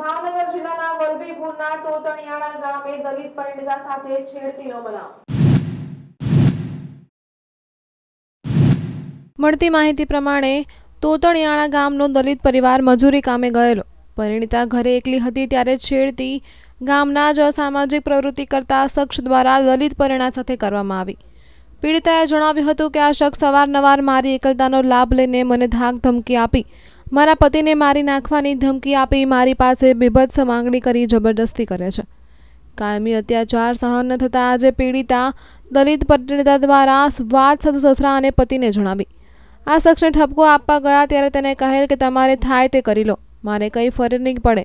ભાવનગર જિલ્લાના વલભીપુરના તોતણિયાળા ગામે દલિત પરિણીતા સાથે છેડતીનો બનાવ મળતી માહિતી પ્રમાણે તોતણિયાળા ગામનો દલિત પરિવાર મજૂરી કામે ગયેલો પરિણીતા ઘરે એકલી હતી ત્યારે છેડતી ગામના જ અસામાજિક પ્રવૃત્તિ કરતા શખ્સ દ્વારા દલિત પરિણા સાથે કરવામાં આવી પીડિતાએ જણાવ્યું હતું કે આ શખ્સ અવારનવાર મારી એકલતાનો લાભ લઈને મને ધાક ધમકી આપી મારા પતિને મારી નાખવાની ધમકી આપી મારી પાસે બેભત્સ માંગણી કરી જબરદસ્તી કરે છે કાયમી અત્યાચાર સહન ન થતાં આજે પીડિતા દલિત પત્રિતા દ્વારા વાત સાથે સસરા અને પતિને જણાવી આ શખ્સને ઠપકો આપવા ગયા ત્યારે તેને કહેલ કે તમારે થાય તે કરી લો મારે કંઈ ફરી નહીં પડે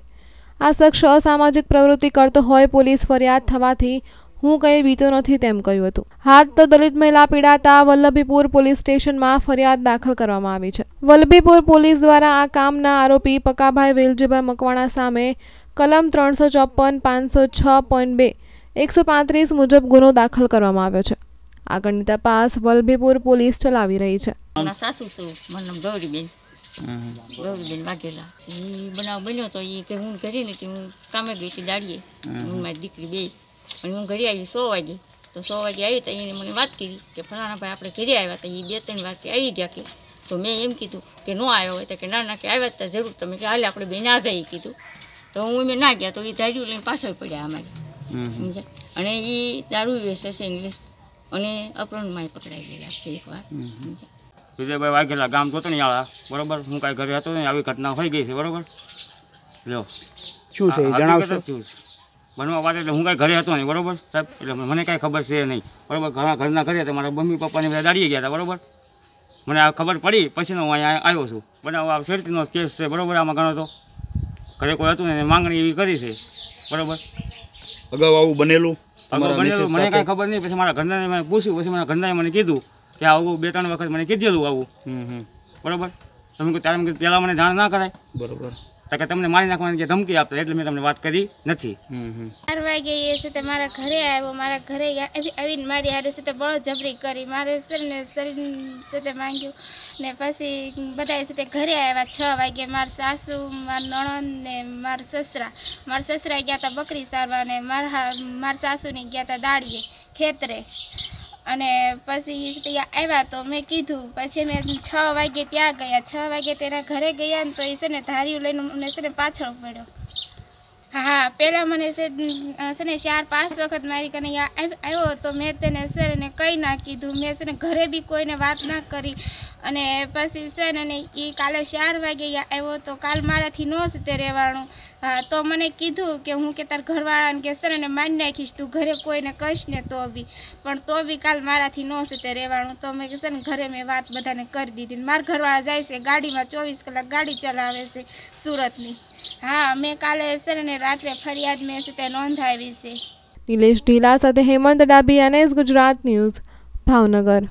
આ શખ્સ અસામાજિક પ્રવૃત્તિ કરતો હોય પોલીસ ફરિયાદ થવાથી હું કંઈ બીતો નથી તેમ કહ્યું હતું હાથ તો દલિત મહિલા પીડાતા વલ્લભીપુર પોલીસ સ્ટેશનમાં ફરિયાદ દાખલ કરવામાં આવી છે વલ્લભીપુર પોલીસ દ્વારા આ કામના આરોપી પકાભાઈ વેલજીભાઈ મકવાણા સામે કલમ ત્રણસો ચોપન પાંચસો છ પોઈન્ટ બે એકસો પાંત્રીસ મુજબ ગુનો દાખલ કરવામાં આવ્યો છે આગળની તપાસ વલ્લભીપુર પોલીસ ચલાવી રહી છે ગૌરીબેન વાઘેલા એ બનાવ બન્યો તો એ કે હું કરી લેતી હું કામે ગઈ હતી દાડીએ હું મારી દીકરી બે અને હું ઘરે આવી સો વાગે તો સો વાગે આવી તો એને મને વાત કરી કે ફલાણા ભાઈ આપણે ઘરે આવ્યા હતા એ બે ત્રણ વાગે આવી ગયા કે તો મેં એમ કીધું કે ન આવ્યો હોય તો કે ના ના કે આવ્યા હતા જરૂર તમે કે હાલે આપણે બે ના જઈએ કીધું તો હું એમ ના ગયા તો એ દારૂ લઈને પાછળ પડ્યા અમારે સમજાય અને એ દારૂ વેસે છે ઇંગ્લિશ અને અપરણમાં પકડાઈ ગયેલા છે એકવાર વિજયભાઈ વાઘેલા ગામ આવ્યા બરોબર હું કાંઈ ઘરે હતો નહીં આવી ઘટના થઈ ગઈ છે બરોબર લ્યો શું છે જણાવશો બનવા વાત એટલે હું કાંઈ ઘરે હતો નહીં બરાબર સાહેબ એટલે મને કાંઈ ખબર છે નહીં બરાબર ઘણા ઘરના ઘરે મારા મમ્મી પપ્પાને બધા દાડીએ ગયા હતા બરાબર મને આ ખબર પડી પછીનો હું અહીંયા આવ્યો છું બનાવ આ શેરતીનો કેસ છે બરાબર આમાં ઘણો તો ઘરે કોઈ હતું ને માંગણી એવી કરી છે બરાબર અગાઉ આવું બનેલું બનેલું મને કાંઈ ખબર નહીં પછી મારા ઘરના મેં પૂછ્યું પછી મારા ઘરનાએ મને કીધું કે આવું બે ત્રણ વખત મને કીધેલું આવું હમ હમ બરાબર તમે તારે પહેલાં મને જાણ ના કરાય બરાબર તો કે તમને મારી નાખવાની જે ધમકી આપતા એટલે મેં તમને વાત કરી નથી ચાર વાગે એ છે તે મારા ઘરે આવ્યો મારા ઘરે આવીને મારી હારે છે તે બળો જબરી કરી મારે ને શરીર સાથે માંગ્યું ને પછી બધા છે તે ઘરે આવ્યા છ વાગે મારા સાસુ મારા નણંદ ને મારા સસરા મારા સસરા ગયા હતા બકરી સારવા ને મારા મારા સાસુની ગયા હતા દાળીએ ખેતરે અને પછી ત્યાં આવ્યા તો મેં કીધું પછી મેં છ વાગે ત્યાં ગયા છ વાગે તેના ઘરે ગયા ને તો એ છે ને ધાર્યું લઈને મને છે ને પાછળ પડ્યો હા પહેલાં મને છે ને ચાર પાંચ વખત મારી કને આવ્યો તો મેં તેને સર ને કંઈ ના કીધું મેં છે ને ઘરે બી કોઈને વાત ના કરી અને પછી છે ને એ કાલે ચાર વાગે આવ્યો તો કાલ મારાથી ન તે રહેવાનું તો મને કીધું કે હું કે તાર ઘરવાળાને કે સર એને માની નાખીશ તું ઘરે કોઈને કહીશ ને તો બી પણ તો બી કાલ મારાથી ન તે રહેવાનું તો મેં કહેશે ને ઘરે મેં વાત બધાને કરી દીધી મારા ઘરવાળા જાય છે ગાડીમાં ચોવીસ કલાક ગાડી ચલાવે છે સુરતની હા મેં કાલે છે ને રાત્રે ફરિયાદ મેં છે તે નોંધાવી છે નિલેશ ઢીલા સાથે હેમંત ડાબી એનએસ ગુજરાત ન્યૂઝ ભાવનગર